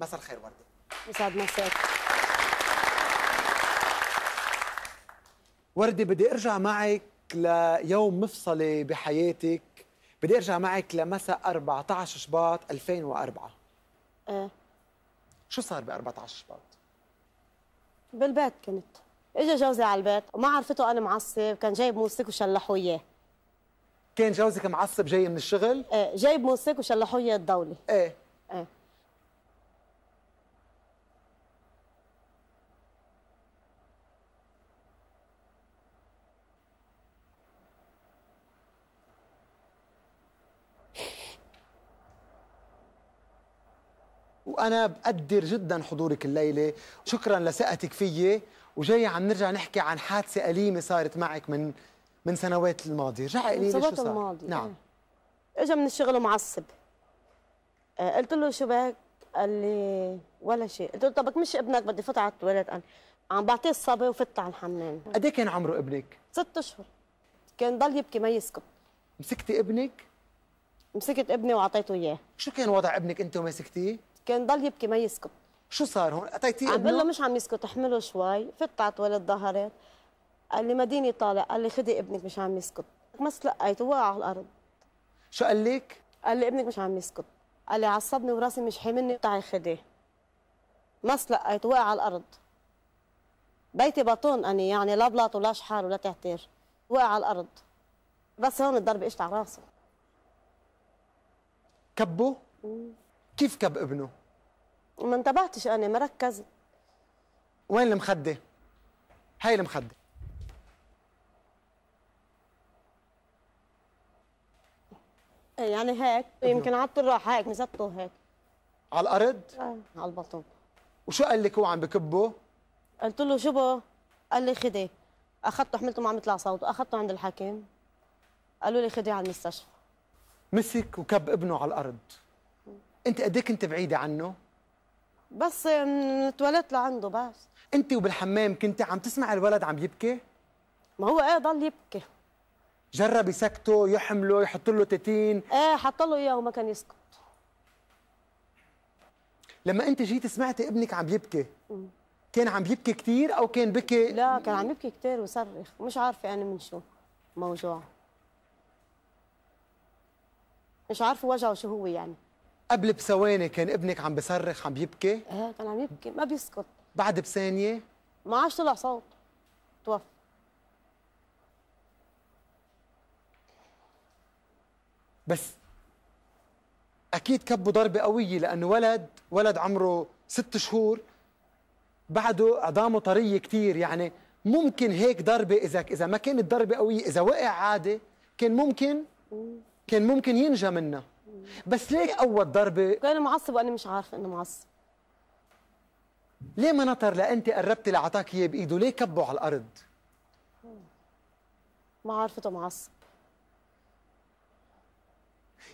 مساء الخير ورده يسعد مساك ورده بدي ارجع معك ليوم مفصلي بحياتك بدي ارجع معك لمساء 14 شباط 2004 ايه شو صار ب 14 شباط؟ بالبيت كنت اجى جوزي على البيت وما عرفته انا معصب كان جايب موسيقى وشلحوا اياه كان جوزك معصب جاي من الشغل؟ ايه جايب موسيقى وشلحوا اياه الدولي ايه ايه وانا بقدر جدا حضورك الليله شكرا لثقتك فيي وجاي عم نرجع نحكي عن حادثه أليمة صارت معك من من سنوات الماضي رجع لي شو صار الماضي. نعم إيه. اجى من الشغل معصب آه، قلت له شو بك قال لي ولا شيء قلت له طبك مش ابنك بدي فوت على التواليت قال عم بعطيه الصبي وفت على الحمام قد إيه كان عمره ابنك ست اشهر كان ضل يبكي ما يسكت مسكتي ابنك مسكت ابني واعطيته اياه شو كان وضع ابنك انت ومسكتيه كان ضل يبكي ما يسكت شو صار هون؟ اتيتي عم بقول له مش عم يسكت احمله شوي، فتعت ولد ظهرت قال لي مديني طالع، قال لي خدي ابنك مش عم يسكت، ما تلقيته وقع على الارض شو قال لك؟ قال لي ابنك مش عم يسكت، قال لي عصبني وراسي مش حاملني تعي خدي ما تلقيته وقع على الارض بيتي بطون أنا يعني لا بلاط ولا شحار ولا تعتير وقع على الأرض بس هون الضربه اجت على راسه كبه؟ كيف كب ابنه؟ ما انتبهتش انا مركز وين المخده؟ هاي المخده إيه، يعني هيك يمكن عط الراحه هيك مسطه هيك على الارض؟ آه. على البطن وشو قال لك هو عم بكبه؟ قلت له شو بو؟ قال لي خدي اخذته حملته ما عم يطلع صوته اخذته عند الحكيم قالوا لي خدي على المستشفى مسك وكب ابنه على الارض انت قد ايه كنت بعيده عنه بس يعني اتولدت لعنده بس انت وبالحمام كنت عم تسمع الولد عم يبكي ما هو ايه ضل يبكي جرب يسكته يحمله يحط له تتين ايه حط له اياه وما كان يسكت لما انت جيت سمعتي ابنك عم يبكي كان عم يبكي كثير او كان بكي لا كان عم يبكي كثير وصرخ مش عارفه انا من شو موجوع مش عارفه وجعه شو هو يعني قبل بثواني كان ابنك عم بصرخ عم بيبكي؟ ايه كان عم يبكي ما بيسكت بعد بثانية؟ ما عادش طلع صوت توفى بس اكيد كبوا ضربه قويه لانه ولد ولد عمره ست شهور بعده عظامه طريه كثير يعني ممكن هيك ضربه اذا اذا ما كانت ضربه قويه اذا وقع عادي كان ممكن كان ممكن ينجى منها بس ليه اول ضربه كان معصب وانا مش عارفه انه معصب ليه ما نطر لانت قربتي لعطاك اياه بايده ليه كبه على الارض ما عرفته معصب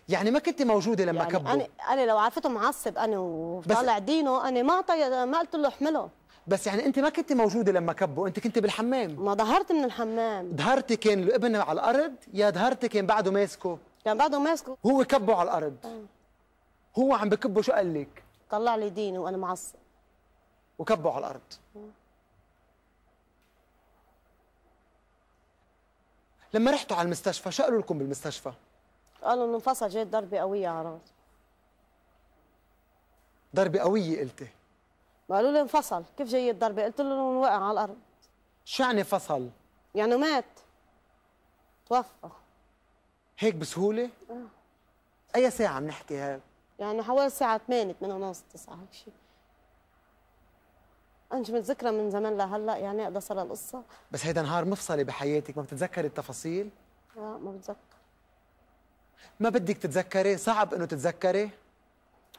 يعني ما كنت موجوده لما يعني كبه انا انا لو عرفته معصب انا وطالع دينه انا ما ما قلت له احمله بس يعني انت ما كنت موجوده لما كبه انت كنت بالحمام ما ظهرت من الحمام ظهرتي كان الابن على الارض يا ظهرتي كان بعده ماسكه كان بعده ماسكه هو كبه على الارض هو عم بكبه شو قال لك؟ طلع لي ديني وانا معصب وكبه على الارض لما رحتوا على المستشفى شو قالوا لكم بالمستشفى؟ قالوا انه انفصل جاي ضربه قويه على راسه ضربه قويه قلتي ما قالوا لي انفصل كيف جاي الضربه؟ قلت لهم وقع على الارض شو يعني فصل؟ يعني مات توفى هيك بسهوله؟ اه اي ساعه بنحكي هاي؟ يعني حوالي الساعة 8 8 ونص 9 هيك شيء مش متذكرة من زمان لهلا يعني قد صار القصة بس هيدا نهار مفصلي بحياتك ما بتتذكري التفاصيل؟ لا ما بتذكر ما بدك تتذكري؟ صعب إنه تتذكري؟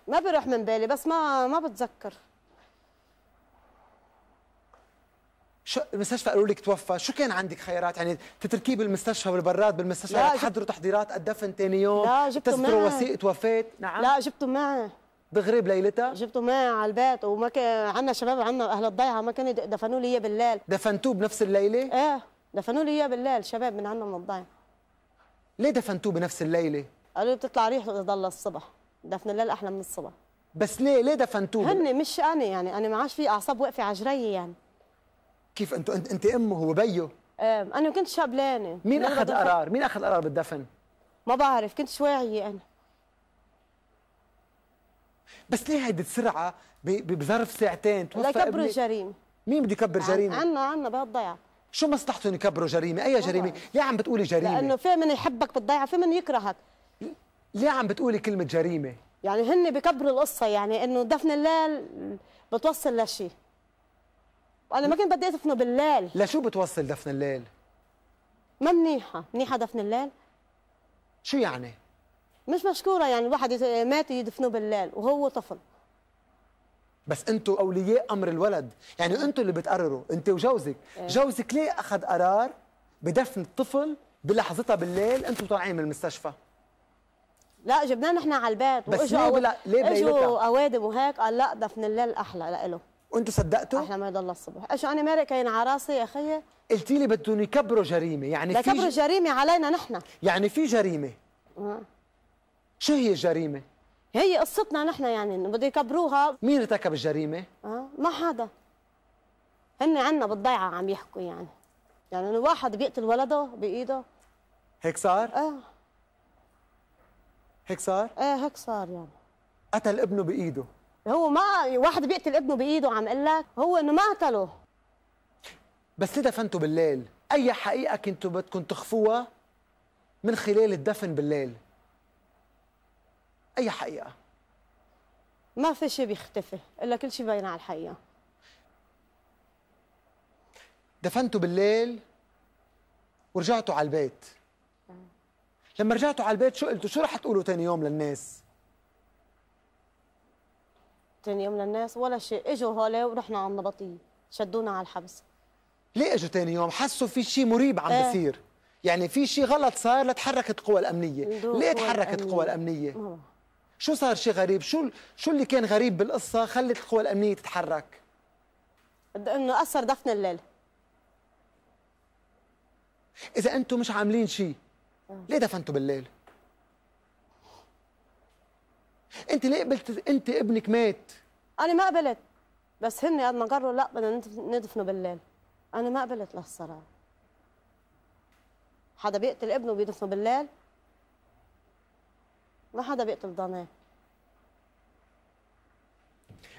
ما بيروح من بالي بس ما ما بتذكر شو المستشفى قالوا لك توفى شو كان عندك خيارات يعني تتركيه بالمستشفى والبراد بالمستشفى لا يعني تحضروا تحضيرات الدفن ثاني يوم لا جبته تذكروا وثيقه وفاه نعم لا جبته معي دغري بليلتها جبته معي على البيت وما كان عندنا شباب عندنا اهل الضيعه ما كانوا دفنوا لي اياه بالليل دفنتوه بنفس الليله؟ ايه دفنوا لي اياه بالليل شباب من عندنا من الضيعه ليه دفنتوه بنفس الليله؟ قالوا لي بتطلع ريح ضل الصبح دفن الليل احلى من الصبح بس ليه ليه دفنتوه؟ هن مش انا يعني انا ما عادش في اعصاب واقفه على يعني كيف انتوا انت, انت امه هو بيه انا كنت شبلانه مين اخذ قرار مين اخذ قرار بالدفن ما بعرف كنت واعية انا بس ليه هيدي السرعه بظرف ساعتين توفى لكبروا الجريمه مين بده يكبر جريمه عنا عنا بهالضيعه شو مصلحتهم يكبروا جريمه اي جريمه ليه عم بتقولي جريمه لانه في من يحبك بالضيعه في من يكرهك ليه عم بتقولي كلمه جريمه يعني هن بكبروا القصه يعني انه دفن الليل بتوصل لشيء وانا ما كنت بدي ادفنه بالليل لشو بتوصل دفن الليل؟ ما منيحه، منيحه دفن الليل؟ شو يعني؟ مش مشكوره يعني الواحد مات يدفنوه بالليل وهو طفل بس انتم اولياء امر الولد، يعني انتم اللي بتقرروا، انت وجوزك، إيه؟ جوزك ليه اخذ قرار بدفن الطفل بلحظتها بالليل انتم طالعين من المستشفى؟ لا جبناه نحن على البيت بس ليه بلا ليه اجوا اوادم وهيك قال لا دفن الليل احلى لإله وانتم صدقتوا؟ احنا ما يضل الصبح، ايش انا مالي كاين على راسي يا خيي قلتي لي بدهم يكبروا جريمه، يعني في يكبروا جريمه علينا نحن يعني في جريمه آه. شو هي الجريمه؟ هي قصتنا نحن يعني انه بده يكبروها مين ارتكب الجريمه؟ اه ما حدا هن عنا بالضيعه عم يحكوا يعني يعني انه واحد بيقتل ولده بايده هيك صار؟ اه هيك صار؟ ايه هيك صار يعني قتل ابنه بايده هو ما واحد بيقتل ابنه بايده عم اقول لك هو انه ما قتله بس ليه دفنته بالليل؟ اي حقيقه كنتوا بدكم تخفوها من خلال الدفن بالليل؟ اي حقيقه ما في شيء بيختفي الا كل شيء باين على الحقيقه دفنتوا بالليل ورجعتوا على البيت لما رجعتوا على البيت شو قلتوا شو رح تقولوا تاني يوم للناس تاني يوم للناس ولا شيء اجوا هول ورحنا على النبطيه شدونا على الحبس ليه اجوا تاني يوم حسوا في شيء مريب عم بيصير إيه. بصير يعني في شيء غلط صار لتحركت القوى الامنيه ليه تحركت القوى الامنيه شو صار شيء غريب شو شو اللي كان غريب بالقصه خلت القوى الامنيه تتحرك انه اثر دفن الليل اذا انتم مش عاملين شيء إيه. ليه دفنتوا بالليل انت ليه قبلت انت ابنك مات انا ما قبلت بس هن قد ما قرروا لا بدنا ندفنه بالليل انا ما قبلت الصراحه حدا بيقتل ابنه وبيدفنه بالليل ما حدا بيقتل ضناه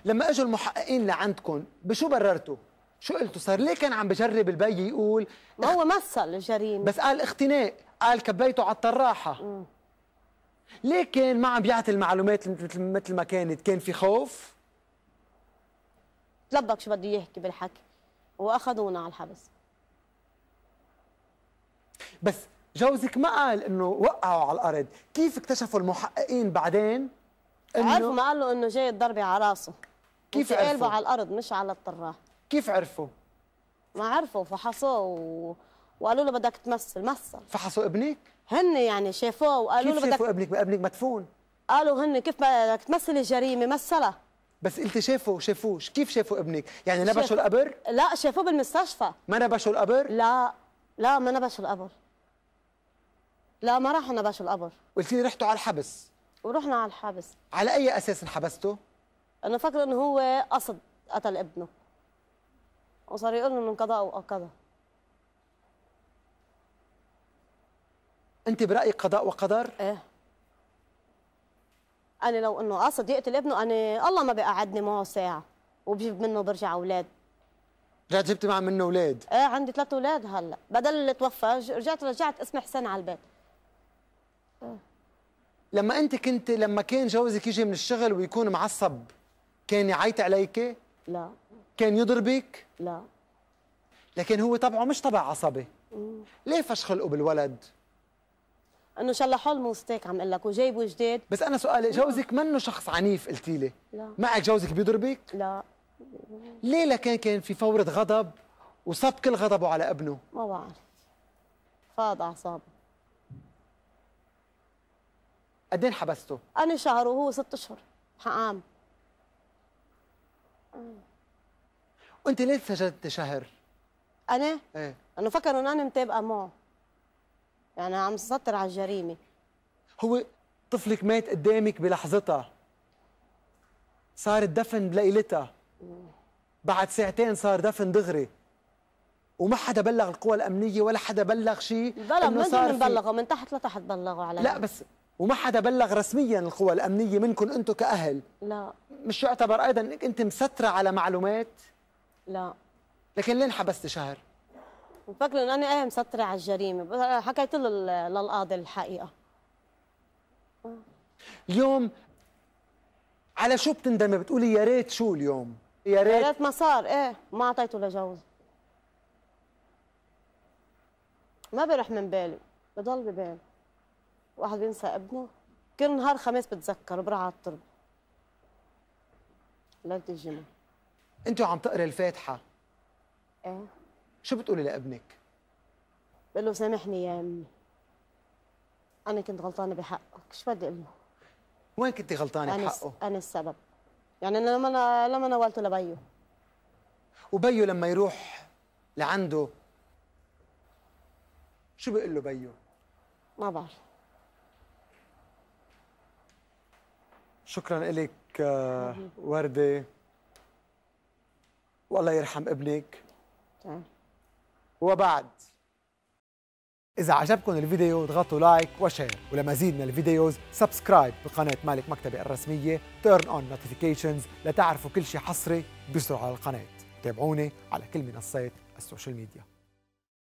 لما اجوا المحققين لعندكم بشو بررتوا؟ شو قلتوا؟ صار ليه كان عم بجرب البي يقول ما هو مثل الجريمه بس قال اختناق قال كبيته على الطراحه لكن ما عم بيعطي المعلومات مثل مثل ما كانت كان في خوف تلبك شو بده يحكي بالحكي واخذونا على الحبس بس جوزك ما قال انه وقعوا على الارض كيف اكتشفوا المحققين بعدين انه عرفوا ما قالوا انه جاي الضربه على راسه كيف عرفوا على الارض مش على الطراح كيف عرفوا ما عرفوا فحصوه و... وقالوا له بدك تمثل مثل فحصوا ابنك هن يعني شافوه وقالوا له بدك شافوا ابنك ابنك مدفون قالوا هن كيف بدك تمثل الجريمه مثلها بس انت شافوا شافوه كيف شافوا ابنك يعني نبشوا شاف... القبر لا شافوه بالمستشفى ما نبشوا القبر لا لا ما نبشوا القبر لا ما راحوا نبشوا القبر قلت لي رحتوا على الحبس ورحنا على الحبس على اي اساس انحبسته انا فاكره انه هو قصد قتل ابنه وصار يقول انه من قضاء وكذا انت برايك قضاء وقدر ايه انا لو انه قصد يقتل ابنه انا الله ما بقعدني معه ساعه وبجيب منه برجع اولاد رجعت جبت معه منه اولاد ايه عندي ثلاث اولاد هلا بدل اللي توفى رجعت رجعت اسم حسين على البيت إيه. لما انت كنت لما كان جوزك يجي من الشغل ويكون معصب كان يعيط عليك لا كان يضربك لا لكن هو طبعه مش طبع عصبي ليه فشخ الأب بالولد انه شلحوا الموستيك عم اقول لك وجايبوا جديد بس انا سؤالي جوزك منه شخص عنيف قلتي لي لا معك جوزك بيضربك؟ لا ليه لكان كان في فورة غضب وصب كل غضبه على ابنه؟ ما بعرف فاض اعصابه قدين إيه حبسته؟ انا شهر وهو ست اشهر حقام وانت ليه سجلت شهر؟ انا؟ ايه انه فكروا انه انا متابقه معه يعني عم سطر على الجريمه هو طفلك مات قدامك بلحظتها صار الدفن بليلتها بعد ساعتين صار دفن دغري وما حدا بلغ القوى الامنيه ولا حدا بلغ شيء بلا منهم بلغوا من تحت لتحت بلغوا على لا بس وما حدا بلغ رسميا القوى الامنيه منكم انتم كاهل لا مش يعتبر ايضا انك انت مستره على معلومات لا لكن لين حبست شهر بفكر ان انا ايه مسطره على الجريمه حكيت له للقاضي الحقيقه آه. اليوم على شو بتندمي بتقولي يا ريت شو اليوم يا ريت يا ريت ما صار ايه ما اعطيته لجوزي ما بيروح من بالي بضل ببالي واحد بينسى ابنه كل نهار خميس بتذكر على الطرب ليله الجمعه انتوا عم تقرا الفاتحه ايه شو بتقولي لابنك؟ بقول له سامحني يا امي انا كنت غلطانه بحقك شو بدي اقول له؟ وين كنت غلطانه أنا بحقه؟ انا السبب يعني انا لما أنا لما نولته لبيو وبيو لما يروح لعنده شو بيقول له بيو؟ ما بعرف شكرا لك آه، ورده والله يرحم ابنك تمام وبعد إذا عجبكم الفيديو اضغطوا لايك وشير ولمزيد من الفيديوز سبسكرايب بقناة مالك مكتبة الرسمية تيرن اون نوتيفيكيشنز لتعرفوا كل شيء حصري بسرعة على القناة تابعوني على كل منصات السوشيال ميديا